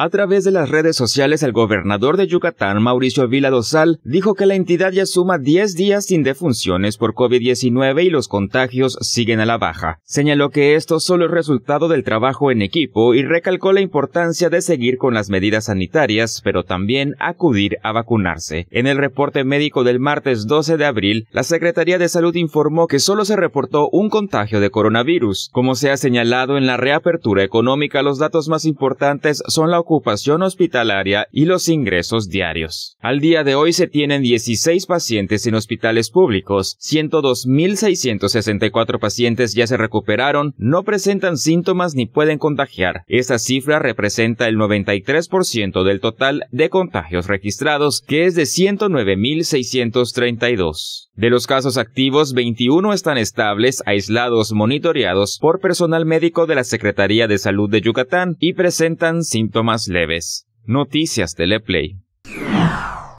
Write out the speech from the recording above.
A través de las redes sociales, el gobernador de Yucatán, Mauricio Vila Dosal, dijo que la entidad ya suma 10 días sin defunciones por COVID-19 y los contagios siguen a la baja. Señaló que esto solo es resultado del trabajo en equipo y recalcó la importancia de seguir con las medidas sanitarias, pero también acudir a vacunarse. En el reporte médico del martes 12 de abril, la Secretaría de Salud informó que solo se reportó un contagio de coronavirus. Como se ha señalado en la reapertura económica, los datos más importantes son la ocupación hospitalaria y los ingresos diarios. Al día de hoy se tienen 16 pacientes en hospitales públicos, 102.664 pacientes ya se recuperaron, no presentan síntomas ni pueden contagiar. Esta cifra representa el 93% del total de contagios registrados, que es de 109.632. De los casos activos, 21 están estables, aislados, monitoreados por personal médico de la Secretaría de Salud de Yucatán y presentan síntomas leves. Noticias Teleplay.